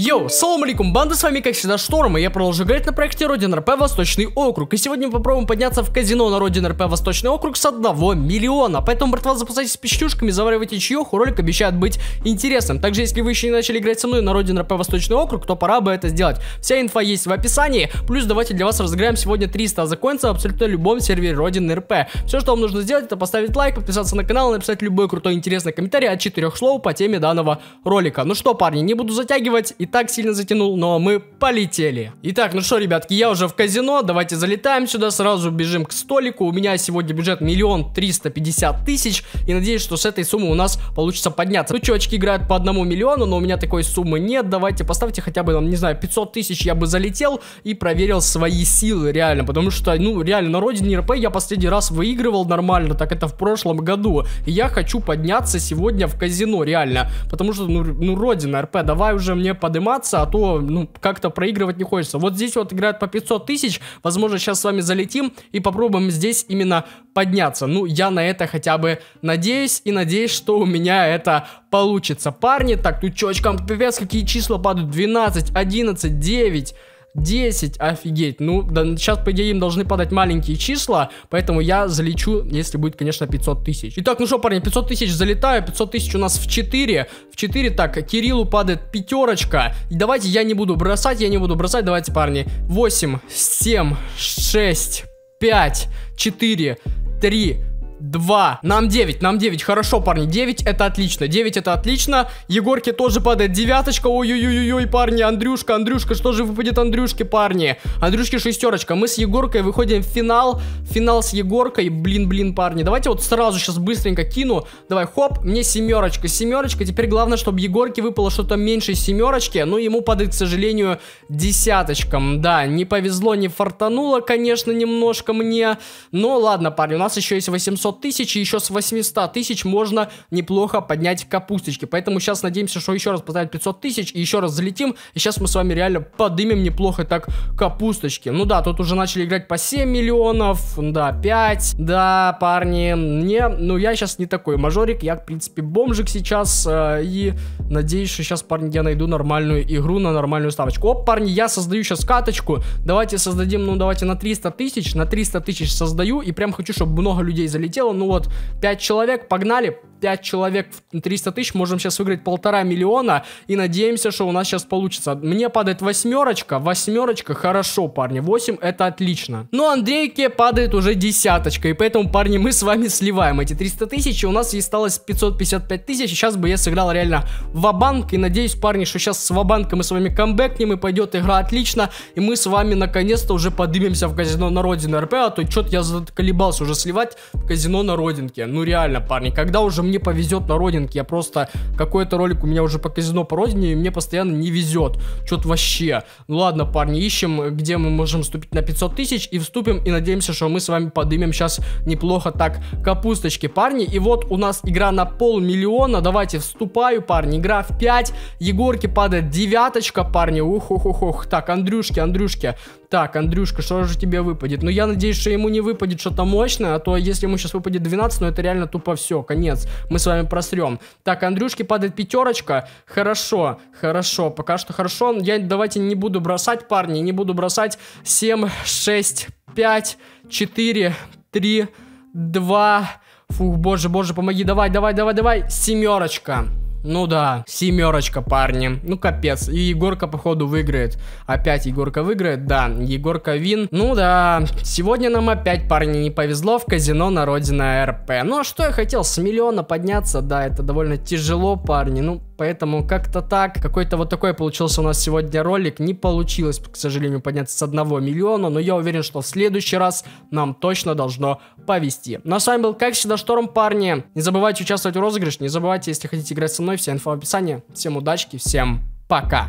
Йоу, салам алейкум, банда, с вами как всегда Шторм, и я продолжу играть на проекте Родин РП Восточный Округ. И сегодня мы попробуем подняться в казино на Родин РП Восточный Округ с 1 миллиона. Поэтому, братва, запасайтесь печнюшками, заваривайте чаеху, ролик обещает быть интересным. Также, если вы еще не начали играть со мной на Родин РП Восточный Округ, то пора бы это сделать. Вся инфа есть в описании, плюс давайте для вас разыграем сегодня 300 законцев в абсолютно любом сервере Родин РП. Все, что вам нужно сделать, это поставить лайк, подписаться на канал и написать любой крутой интересный комментарий от четырех слов по теме данного ролика. Ну что, парни, не буду затягивать, и так сильно затянул, но мы полетели. Итак, ну что, ребятки, я уже в казино, давайте залетаем сюда, сразу бежим к столику. У меня сегодня бюджет миллион триста пятьдесят тысяч, и надеюсь, что с этой суммы у нас получится подняться. Ну, очки играют по одному миллиону, но у меня такой суммы нет, давайте поставьте хотя бы, там, не знаю, 500 тысяч, я бы залетел и проверил свои силы реально, потому что, ну, реально, на родине РП я последний раз выигрывал нормально, так это в прошлом году, и я хочу подняться сегодня в казино, реально, потому что, ну, ну родина РП, давай уже мне подойти подниматься, а то, ну, как-то проигрывать не хочется. Вот здесь вот играют по 500 тысяч, возможно, сейчас с вами залетим и попробуем здесь именно подняться. Ну, я на это хотя бы надеюсь и надеюсь, что у меня это получится. Парни, так, тут чувачкам пипец, какие числа падают, 12, 11, 9... 10, офигеть. Ну, да, сейчас, по идее, им должны подать маленькие числа, поэтому я залечу, если будет, конечно, 500 тысяч. Итак, ну что, парни, 500 тысяч залетаю, 500 тысяч у нас в 4. В 4, так, Кириллу падает пятерочка. И давайте я не буду бросать, я не буду бросать, давайте, парни. 8, 7, 6, 5, 4, 3, два. Нам 9, нам 9. Хорошо, парни. 9 это отлично. 9 это отлично. Егорке тоже падает девяточка. Ой-ой-ой-ой, парни. Андрюшка, Андрюшка, что же выпадет Андрюшке, парни? Андрюшке шестерочка. Мы с Егоркой выходим в финал. Финал с Егоркой. Блин, блин, парни. Давайте вот сразу сейчас быстренько кину. Давай, хоп, мне семерочка. Семерочка. Теперь главное, чтобы Егорке выпало что-то меньше семерочки. Ну, ему падает, к сожалению, десяточком. Да, не повезло, не фартануло, конечно, немножко мне. Но ладно, парни, у нас еще есть 800 700 тысяч, и еще с 800 тысяч можно неплохо поднять капусточки. Поэтому сейчас надеемся, что еще раз поставят 500 тысяч, и еще раз залетим, и сейчас мы с вами реально подымем неплохо так капусточки. Ну да, тут уже начали играть по 7 миллионов, да, 5, да, парни, не, ну я сейчас не такой мажорик, я, в принципе, бомжик сейчас, э, и надеюсь, что сейчас, парни, я найду нормальную игру на нормальную ставочку. Оп, парни, я создаю сейчас каточку, давайте создадим, ну давайте на 300 тысяч, на 300 тысяч создаю, и прям хочу, чтобы много людей залетело, прилетело, ну вот, пять человек, погнали, 5 человек 300 тысяч, можем сейчас выиграть полтора миллиона и надеемся, что у нас сейчас получится. Мне падает восьмерочка, восьмерочка, хорошо, парни, 8 это отлично. Но Андрейке падает уже десяточка, и поэтому, парни, мы с вами сливаем эти 300 тысяч, и у нас осталось 555 тысяч, сейчас бы я сыграл реально вабанк, и надеюсь, парни, что сейчас с вабанком мы с вами камбэкнем, и пойдет игра отлично, и мы с вами наконец-то уже поднимемся в казино на родину РП, а то что-то я заколебался уже сливать в казино на родинке. Ну реально, парни, когда уже мне повезет на родинке. Я просто... Какой-то ролик у меня уже по казино по родине, и мне постоянно не везет. Что-то вообще. Ну ладно, парни, ищем, где мы можем вступить на 500 тысяч, и вступим, и надеемся, что мы с вами подымем сейчас неплохо так капусточки, парни. И вот у нас игра на полмиллиона. Давайте вступаю, парни. Игра в 5. Егорки падает девяточка, парни. Ух-ух-ух-ух. Так, Андрюшки, Андрюшки. Так, Андрюшка, что же тебе выпадет? Ну, я надеюсь, что ему не выпадет что-то мощное, а то если ему сейчас выпадет 12, ну это реально тупо все, конец. Мы с вами просрем. Так, Андрюшке падает пятерочка. Хорошо, хорошо, пока что хорошо. Я давайте не буду бросать, парни, не буду бросать. 7, 6, 5, 4, 3, 2... Фух, боже, боже, помоги, давай, давай, давай, давай. Семерочка. Ну да, семерочка, парни. Ну капец. И Егорка, походу, выиграет. Опять Егорка выиграет, да. Егорка вин. Ну да, сегодня нам опять, парни, не повезло в казино на родина РП. Ну а что я хотел, с миллиона подняться, да, это довольно тяжело, парни. Ну, Поэтому как-то так, какой-то вот такой получился у нас сегодня ролик. Не получилось, к сожалению, подняться с 1 миллиона, но я уверен, что в следующий раз нам точно должно повести. Ну а с вами был, как всегда, Шторм, парни. Не забывайте участвовать в розыгрыше, не забывайте, если хотите играть со мной, вся инфа в описании. Всем удачи, всем пока.